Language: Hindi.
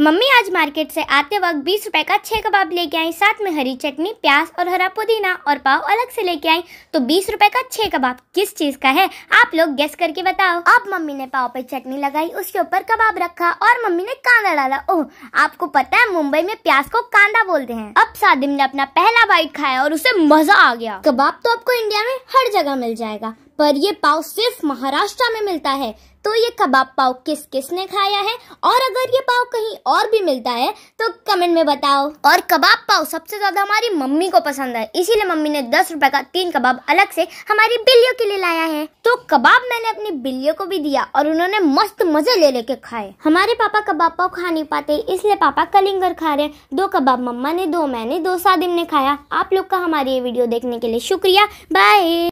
मम्मी आज मार्केट से आते वक्त बीस रुपए का छह कबाब लेके आई साथ में हरी चटनी प्याज और हरा पुदीना और पाव अलग से लेके आई तो बीस रुपए का छह कबाब किस चीज का है आप लोग गेस करके बताओ अब मम्मी ने पाव पे चटनी लगाई उसके ऊपर कबाब रखा और मम्मी ने कांदा डाला ओह आपको पता है मुंबई में प्याज को कांदा बोलते हैं अब सादिम ने अपना पहला बाइट खाया और उसे मजा आ गया कबाब तो आपको इंडिया में हर जगह मिल जाएगा पर ये पाव सिर्फ महाराष्ट्र में मिलता है तो ये कबाब पाव किस किस ने खाया है और अगर ये पाव कहीं और भी मिलता है तो कमेंट में बताओ और कबाब पाव सबसे ज्यादा हमारी मम्मी को पसंद है इसीलिए मम्मी ने दस रुपए का तीन कबाब अलग से हमारी बिल्लियों के लिए लाया है तो कबाब मैंने अपनी बिल्लियों को भी दिया और उन्होंने मस्त मजे ले लेके खाए हमारे पापा कबाब पाव खा नहीं पाते इसलिए पापा कलिंगर खा रहे दो कबाब मम्मा ने दो मैंने दो सादिम ने खाया आप लोग का हमारी ये वीडियो देखने के लिए शुक्रिया बाय